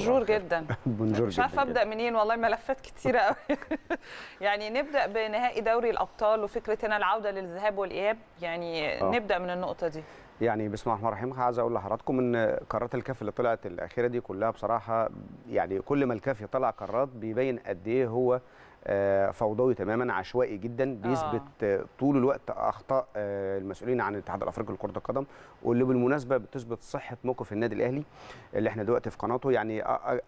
بونجور جدا بونجور مش عارفه ابدا منين والله ملفات كتيره قوي يعني نبدا بنهائي دوري الابطال وفكره هنا العوده للذهاب والاياب يعني أوه. نبدا من النقطه دي يعني بسم الله الرحمن الرحيم عايز اقول لحضراتكم ان قرارات الكاف اللي طلعت الاخيره دي كلها بصراحه يعني كل ما الكاف يطلع قرارات بيبين قد ايه هو آه، فوضوي تماما عشوائي جدا آه. بيثبت طول الوقت اخطاء آه، المسؤولين عن الاتحاد الافريقي لكره القدم واللي بالمناسبه بتثبت صحه موقف النادي الاهلي اللي احنا دلوقتي في قناته يعني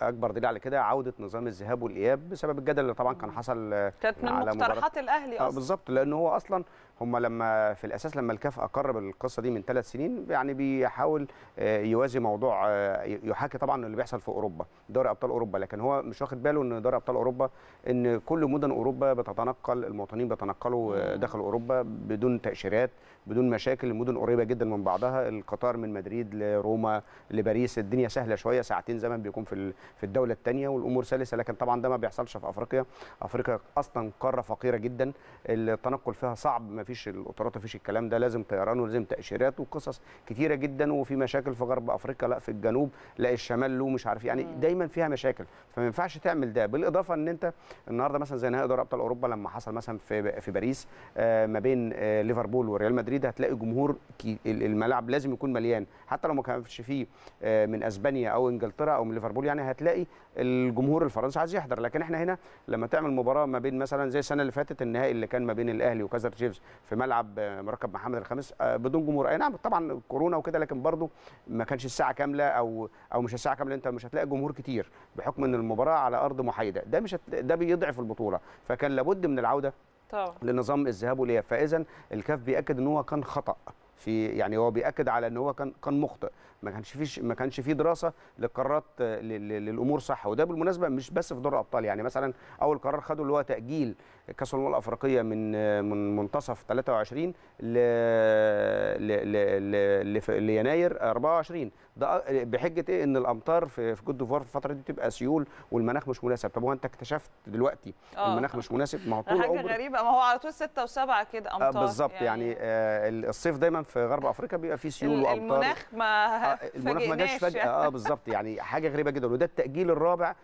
اكبر دليل على كده عوده نظام الذهاب والاياب بسبب الجدل اللي طبعا كان حصل كانت من مقترحات الاهلي اصلا بالظبط لان هو اصلا هم لما في الاساس لما الكاف اقر بالقصه دي من ثلاث سنين يعني بيحاول يوازي موضوع يحاكي طبعا اللي بيحصل في اوروبا دوري ابطال اوروبا لكن هو مش واخد باله ان دوري ابطال اوروبا ان كل كل مدن اوروبا بتتنقل المواطنين بيتنقلوا آه، داخل اوروبا بدون تاشيرات بدون مشاكل المدن قريبه جدا من بعضها القطار من مدريد لروما لباريس الدنيا سهله شويه ساعتين زمن بيكون في في الدوله الثانيه والامور سلسه لكن طبعا ده ما بيحصلش في افريقيا افريقيا اصلا قاره فقيره جدا التنقل فيها صعب ما فيش القطارات ما فيش الكلام ده لازم طيران ولازم تاشيرات وقصص كتيره جدا وفي مشاكل في غرب افريقيا لا في الجنوب لا الشمال له مش عارف إيه. يعني دايما فيها مشاكل فما ينفعش تعمل ده بالاضافه ان انت النهارده مثلا مثلا زي نهائي دوري ابطال اوروبا لما حصل مثلا في في باريس آه، ما بين آه، ليفربول وريال مدريد هتلاقي جمهور الملعب لازم يكون مليان حتى لو ما كانش فيه آه، من اسبانيا او انجلترا او من ليفربول يعني هتلاقي الجمهور الفرنسي عايز يحضر لكن احنا هنا لما تعمل مباراه ما بين مثلا زي السنه اللي فاتت النهائي اللي كان ما بين الاهلي وكازر تشيفز في ملعب مركب محمد الخامس بدون جمهور اي نعم طبعا كورونا وكده لكن برضه ما كانش الساعه كامله او او مش الساعه كامله انت مش هتلاقي جمهور كتير بحكم ان المباراه على ارض محايده ده مش ده بيضعف البطوله البطوله فكان لابد من العوده طبعا. لنظام الذهاب والاياب فاذا الكاف بياكد ان هو كان خطا في يعني هو بياكد على ان هو كان كان مخطئ ما كانش فيش ما كانش في دراسه لقرارات آه، للامور صح وده بالمناسبه مش بس في دور الابطال يعني مثلا اول قرار خده اللي هو تاجيل كاس الامم الافريقيه من من منتصف 23 ل ليناير 24 ده بحجه ايه ان الامطار في في كوت ديفوار في الفتره دي بتبقى سيول والمناخ مش مناسب طب هو انت اكتشفت دلوقتي أوه. المناخ مش مناسب ما هو طول حاجه غريبه ما هو على طول 6 و7 كده آه، امطار بالظبط يعني, يعني آه الصيف دايما في غرب افريقيا بيبقى فيه سيول وامطار المناخ ما آه المناخ ما جاش فجاه اه بالظبط يعني حاجه غريبه جدا وده التاجيل الرابع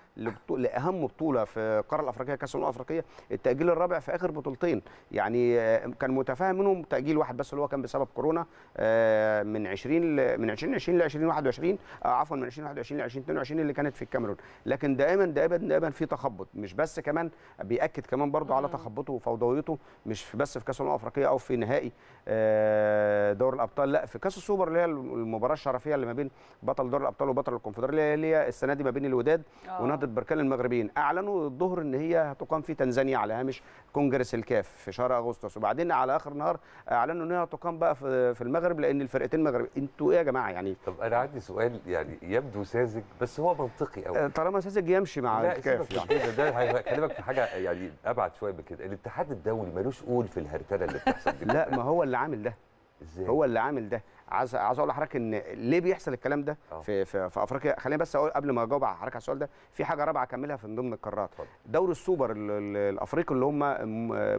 لاهم بطوله في القاره الافريقيه كاس الامم الافريقيه التاجيل التاجيل الرابع في اخر بطولتين يعني آه، كان متفاهم منهم تاجيل واحد بس اللي هو كان بسبب كورونا آه، من 20 من 2020 ل 2021 آه، عفوا من 2021 ل 2022 اللي كانت في الكاميرون لكن دائما دائما دائما في تخبط مش بس كمان بياكد كمان برضو على تخبطه وفوضويته مش بس في كاس الامم الافريقيه او في نهائي دوري الابطال لا في كاس السوبر اللي هي المباراه الشرفيه اللي ما بين بطل دوري الابطال وبطل الكونفدراليه اللي هي السنه دي ما بين الوداد ونهضه بركان المغربيين اعلنوا الظهر ان هي هتقام في تنزانيا على هامش برنامج كونجرس الكاف في شهر اغسطس وبعدين على اخر نهار اعلنوا انها تقام بقى في المغرب لان الفرقتين المغرب انتوا ايه يا جماعه يعني طب انا عندي سؤال يعني يبدو ساذج بس هو منطقي قوي آه، طالما ساذج يمشي مع لا الكاف يعني ده هكلمك في حاجه يعني ابعد شويه من كده الاتحاد الدولي ملوش قول في الهرتله اللي بتحصل دي لا ما هو اللي عامل ده ازاي هو اللي عامل ده عايز عايز اقول لحضرتك ان ليه بيحصل الكلام ده آه. في, في في افريقيا خليني بس اقول قبل ما اجاوب على حضرتك على السؤال ده في حاجه رابعه اكملها في ضمن القارات دوري السوبر الافريقي اللي هم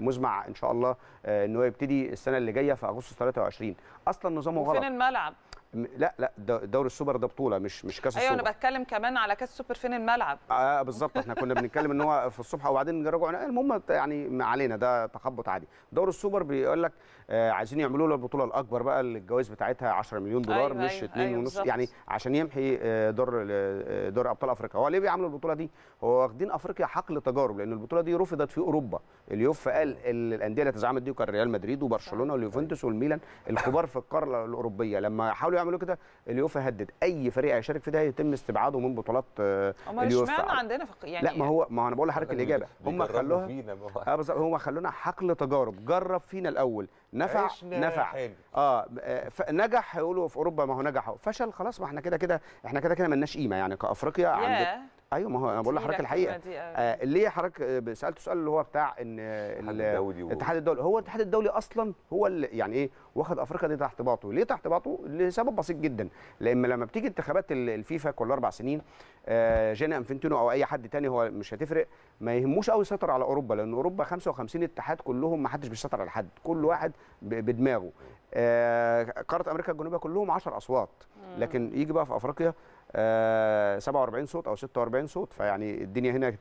مزمع ان شاء الله آه، ان هو يبتدي السنه اللي جايه في اغسطس 23 اصلا نظامه غلط فين الملعب لا لا دوري السوبر ده بطوله مش مش كاس السوبر ايوه انا بتكلم كمان على كاس السوبر فين الملعب اه بالظبط احنا كنا بنتكلم ان هو في الصبح وبعدين رجعوا المهم يعني ما علينا ده تخبط عادي دوري السوبر بيقول لك آه عايزين يعملوا له البطوله الاكبر بقى اللي الجوائز بتاعتها 10 مليون دولار أيوة مش 2 أيوة, أيوة ونص بالزبط. يعني عشان يمحي آه، دور آه، دور ابطال افريقيا هو ليه بيعملوا البطوله دي هو واخدين افريقيا حقل تجارب لان البطوله دي رفضت في اوروبا اليوف قال الانديه اللي تزعمت دي كان ريال مدريد وبرشلونه أيوة. واليوفنتوس والميلان الكبار في القاره الاوروبيه لما حاولوا بيعملوا كده اليوفا هدد اي فريق هيشارك في ده يتم استبعاده من بطولات آه، اليوفا اشمعنى عندنا في يعني لا ما هو ما انا بقول لحضرتك الاجابه هم خلوها اه بالظبط هم خلونا حقل تجارب جرب فينا الاول نفع نفع اه, آه، نجح هيقولوا في اوروبا ما هو نجح فشل خلاص ما احنا كده كده احنا كده كده مالناش قيمه يعني كافريقيا عند ايوه ما هو انا بقول لحضرتك الحقيقه آه اللي آه، حضرتك آه، سالته سؤال اللي هو بتاع ان الاتحاد الدولي هو الاتحاد الدولي اصلا هو اللي يعني ايه واخد افريقيا دي تحت باطه ليه تحت باطه لسبب بسيط جدا لان لما بتيجي انتخابات الفيفا كل اربع سنين آه جانا انفنتينو او اي حد تاني هو مش هتفرق ما يهموش قوي يسيطر على اوروبا لان اوروبا 55 اتحاد كلهم ما حدش بيسيطر على حد كل واحد بدماغه آه قاره امريكا الجنوبيه كلهم 10 اصوات لكن يجي بقى في افريقيا 47 آه، صوت او 46 صوت فيعني الدنيا هنا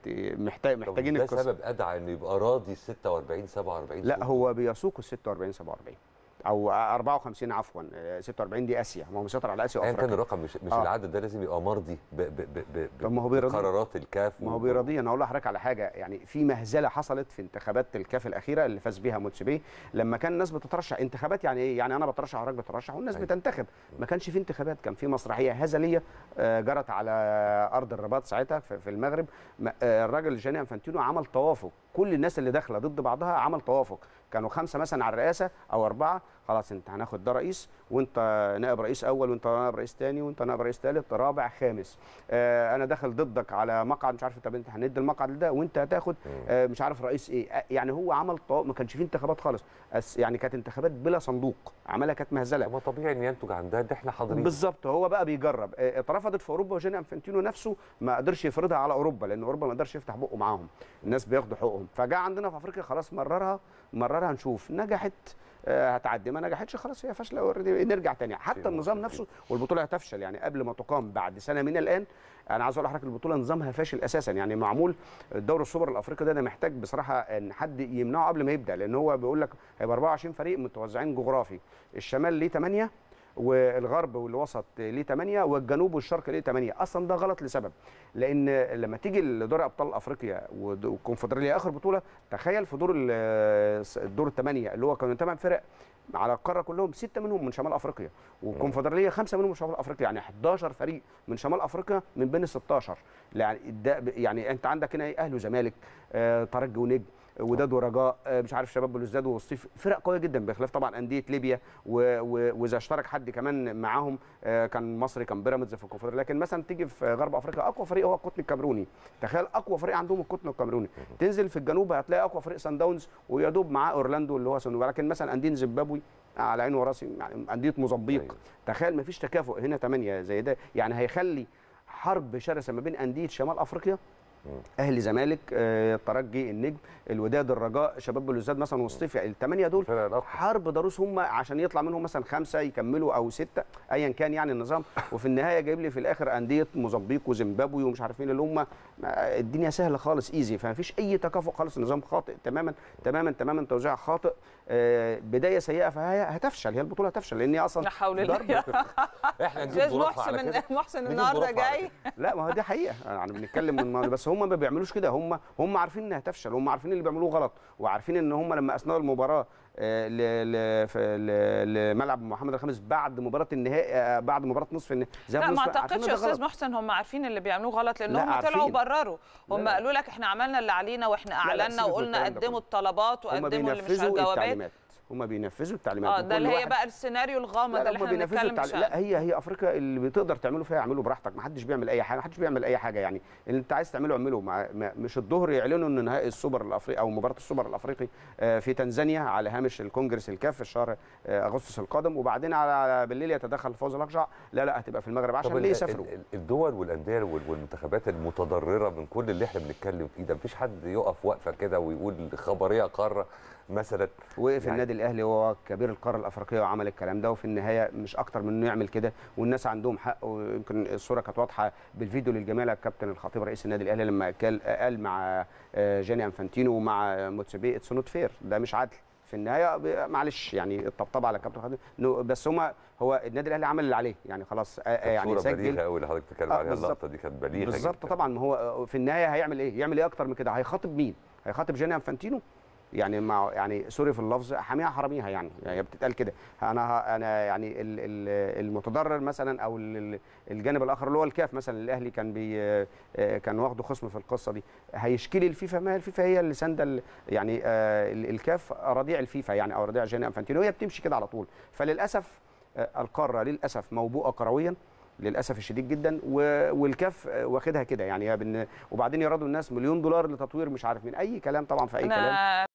محتاج محتاجين القصه ده سبب ادعى انه يبقى راضي 46 47 صوت لا هو بيسوق ال 46 47 او 54 عفوا 46 آه، دي اسيا هو مسيطر على اسيا وافريقيا يعني كان الرقم مش, مش آه. العدد ده لازم يبقى مرضي ب ب ب ب الكاف ما هو بيرضي انا اقول لحضرتك على حاجه يعني في مهزله حصلت في انتخابات الكاف الاخيره اللي فاز بيها موتسيبي لما كان الناس بتترشح انتخابات يعني ايه يعني انا بترشح وحضرتك بترشح والناس أيه. بتنتخب ما كانش في انتخابات كان في مسرحيه هزليه آه، جرت على ارض الرباط ساعتها في المغرب آه، الراجل جاني انفانتينو عمل توافق كل الناس اللي داخله ضد بعضها عمل توافق كانوا خمسه مثلا على الرئاسه او اربعه خلاص انت هناخد ده رئيس وانت نائب رئيس اول وانت نائب رئيس ثاني وانت نائب رئيس ثالث رابع خامس آه انا داخل ضدك على مقعد مش عارف طب انت هندي المقعد لده وانت هتاخد آه مش عارف رئيس ايه آه، يعني هو عمل طو... ما كانش في انتخابات خالص يعني كانت انتخابات بلا صندوق عملها كانت مهزله هو طبيعي ان ينتج عندها ده احنا حاضرين بالظبط هو بقى بيجرب آه، اترفضت في اوروبا وجاني انفنتينو نفسه ما قدرش يفرضها على اوروبا لان اوروبا ما قدرش يفتح بقه معاهم الناس بياخدوا حقوقهم فجاء عندنا في افريقيا خلاص مررها مررها نشوف نجحت آه، هتعدي ما نجحتش خلاص هي فاشله اوريدي نرجع تاني حتى النظام نفسه والبطوله هتفشل يعني قبل ما تقام بعد سنه من الان انا عايز اقول لحضرتك البطوله نظامها فاشل اساسا يعني معمول الدوري السوبر الافريقي ده انا محتاج بصراحه ان حد يمنعه قبل ما يبدا لان هو بيقول لك هيبقى 24 فريق متوزعين جغرافي الشمال ليه 8 والغرب والوسط ليه 8 والجنوب والشرق ليه 8 اصلا ده غلط لسبب لان لما تيجي لدوري ابطال افريقيا والكونفدراليه اخر بطوله تخيل في دور الدور الثمانيه اللي هو كانوا ثمان فرق على القاره كلهم سته منهم من شمال افريقيا والكونفدراليه خمسه منهم من شمال افريقيا يعني 11 فريق من شمال افريقيا من بين ال 16 يعني, يعني انت عندك هنا إيه؟ اهلي وزمالك ترجي آه، ونجم وداد ورجاء آه، مش عارف شباب بلوزداد والصيف فرق قويه جدا بخلاف طبعا انديه ليبيا واذا اشترك حد كمان معاهم آه، كان مصري كان بيراميدز في الكونفدراليه لكن مثلا تيجي في غرب افريقيا اقوى فريق هو القطن الكاميروني تخيل اقوى فريق عندهم القطن الكاميروني تنزل في الجنوب هتلاقي اقوى فريق سان داونز ويا دوب معاه اورلاندو اللي هو سنوبيا لكن مثلا انديه زيمبابوي على عيني وراسي يعني انديه موزمبيق أيوة. تخيل مفيش تكافؤ هنا 8 زي ده يعني هيخلي حرب شرسه ما بين انديه شمال افريقيا اهلي زمالك الترجي آه، النجم الوداد الرجاء شباب بلوزداد مثلا والصيفي يعني الثمانيه دول حرب ضروس هم عشان يطلع منهم مثلا خمسه يكملوا او سته ايا كان يعني النظام وفي النهايه جايب لي في الاخر انديه موزمبيق وزيمبابوي ومش عارفين اللي هم الدنيا سهله خالص ايزي فما فيش اي تكافؤ خالص النظام خاطئ تماما تماما تماما توزيع خاطئ آه، بدايه سيئه فهي هتفشل هي البطوله هتفشل لان هي اصلا لا حول الله احنا محسن محسن النهارده جاي لا ما هو دي حقيقه يعني بنتكلم من بس هم ما بيعملوش كده هم هم عارفين انها تفشل هم عارفين اللي بيعملوه غلط وعارفين ان هم لما اثناء المباراه آه، لملعب محمد الخامس بعد مباراه النهائي آه، بعد مباراه نصف النهائي لا ما اعتقدش يا استاذ محسن هم عارفين اللي بيعملوه غلط لان هم طلعوا وبرروا هم قالوا لك احنا عملنا اللي علينا واحنا اعلنا وقلنا قدموا الطلبات وقدموا اللي مش الجوابات هما بينفذوا التعليمات اه ده اللي هي بقى السيناريو الغامض اللي احنا بنتكلم التعليم... لا هي هي افريقيا اللي بتقدر تعمله فيها اعمله براحتك ما حدش بيعمل اي حاجه ما حدش بيعمل اي حاجه يعني اللي انت عايز تعمله اعمله مع... مش الظهر يعلنوا ان نهائي السوبر الافريقي او مباراه السوبر الافريقي آه، في تنزانيا على هامش الكونجرس الكاف في شهر آه، اغسطس القادم وبعدين على بالليل يتدخل فوز الاقجع لا لا هتبقى في المغرب عشان ليه يسافروا الدول والانديه والمنتخبات المتضرره من كل اللي احنا بنتكلم فيه ده مفيش حد يقف وقفه كده ويقول خبريه قاره مثلا وقف يعني النادي الاهلي وهو كبير القاره الافريقيه وعمل الكلام ده وفي النهايه مش اكتر من انه يعمل كده والناس عندهم حق ويمكن الصوره كانت واضحه بالفيديو للجميع الكابتن الخطيب رئيس النادي الاهلي لما قال مع آه، جاني انفانتينو ومع موتسبي اتس نوت فير ده مش عدل في النهايه معلش يعني الطبطب على كابتن خالد بس هما هو النادي الاهلي عمل اللي عليه يعني خلاص آه، يعني سجل بليغه قوي اللي حضرتك بتتكلم آه، عليها اللقطه دي كانت بليغه بالظبط طبعا ما هو في النهايه هيعمل ايه؟ يعمل ايه اكتر من كده؟ هيخاطب مين؟ هيخاطب جاني انفانتينو يعني مع يعني سوري في اللفظ حاميها حراميها يعني, يعني هي يعني بتتقال كده انا انا يعني المتضرر مثلا او الجانب الاخر اللي هو الكاف مثلا الاهلي كان بي آه، كان واخده خصم في القصه دي هيشكي لي الفيفا ما الفيفا هي اللي سانده يعني آه، الكاف رضيع الفيفا يعني او رضيع جاني انفانتينو هي بتمشي كده على طول فللاسف آه، القاره للاسف موبوءه كرويا للاسف الشديد جدا والكاف واخدها كده يعني وبعدين يرادوا الناس مليون دولار لتطوير مش عارف من اي كلام طبعا في اي كلام